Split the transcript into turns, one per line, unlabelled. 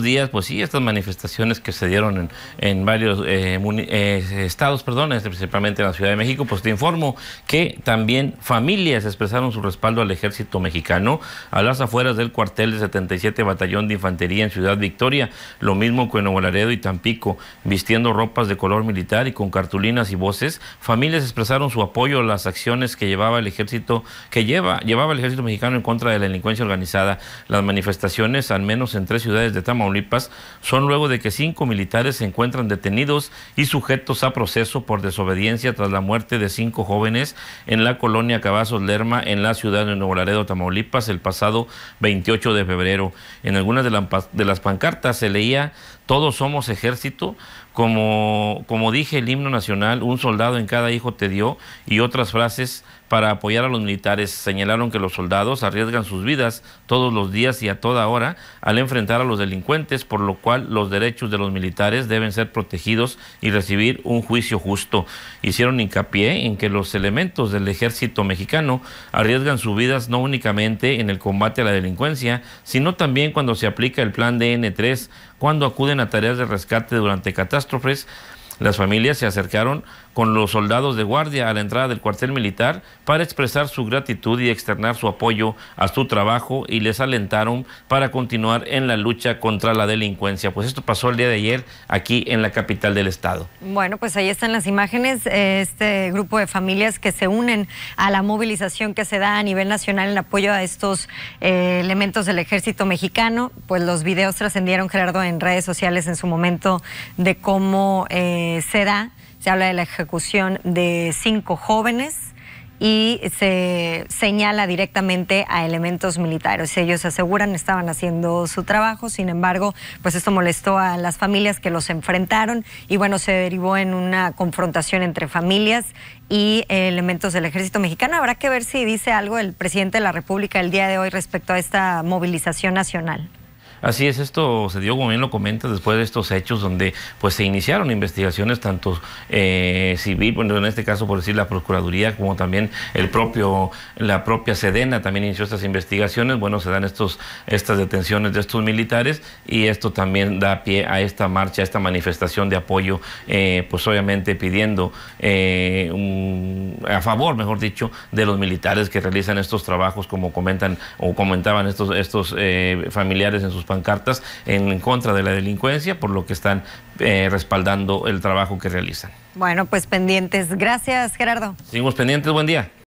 días, pues sí, estas manifestaciones que se dieron en, varios eh, eh, estados, perdón, principalmente en la Ciudad de México, pues te informo que también familias expresaron su respaldo al ejército mexicano a las afueras del cuartel de 77 Batallón de Infantería en Ciudad Victoria, lo mismo que en Nuevo Laredo y Tampico, vistiendo ropas de color militar y con cartulinas y voces, familias expresaron su apoyo a las acciones que llevaba el ejército, que lleva, llevaba el ejército mexicano en contra de la delincuencia organizada. Las manifestaciones, al menos en tres ciudades de Tama son luego de que cinco militares se encuentran detenidos y sujetos a proceso por desobediencia tras la muerte de cinco jóvenes en la colonia Cavazos Lerma en la ciudad de Nuevo Laredo, Tamaulipas, el pasado 28 de febrero. En algunas de, las pancartas se leía todos somos ejército, como, como dije el himno nacional, un soldado en cada hijo te dio, y otras frases para apoyar a los militares. Señalaron que los soldados arriesgan sus vidas todos los días y a toda hora al enfrentar a los delincuentes por lo cual los derechos de los militares deben ser protegidos y recibir un juicio justo. Hicieron hincapié en que los elementos del ejército mexicano arriesgan sus vidas no únicamente en el combate a la delincuencia, sino también cuando se aplica el plan DN3, cuando acuden a tareas de rescate durante catástrofes, las familias se acercaron con los soldados de guardia a la entrada del cuartel militar para expresar su gratitud y externar su apoyo a su trabajo y les alentaron para continuar en la lucha contra la delincuencia. Pues esto pasó el día de ayer aquí en la capital del estado.
Bueno, pues ahí están las imágenes, eh, este grupo de familias que se unen a la movilización que se da a nivel nacional en apoyo a estos eh, elementos del ejército mexicano. Pues los videos trascendieron, Gerardo, en redes sociales en su momento de cómo... Eh, eh, se da, se habla de la ejecución de cinco jóvenes y se señala directamente a elementos militares. Ellos aseguran estaban haciendo su trabajo, sin embargo, pues esto molestó a las familias que los enfrentaron y bueno, se derivó en una confrontación entre familias y elementos del ejército mexicano. Habrá que ver si dice algo el presidente de la República el día de hoy respecto a esta movilización nacional.
Así es, esto se dio, como bien lo comenta después de estos hechos donde pues se iniciaron investigaciones tanto eh, civil, bueno, en este caso por decir la Procuraduría, como también el propio, la propia Sedena también inició estas investigaciones, bueno, se dan estos, estas detenciones de estos militares y esto también da pie a esta marcha, a esta manifestación de apoyo, eh, pues obviamente pidiendo eh, a favor, mejor dicho, de los militares que realizan estos trabajos, como comentan o comentaban estos, estos familiares en sus cartas en contra de la delincuencia, por lo que están eh, respaldando el trabajo que realizan.
Bueno, pues pendientes. Gracias, Gerardo.
Seguimos pendientes. Buen día.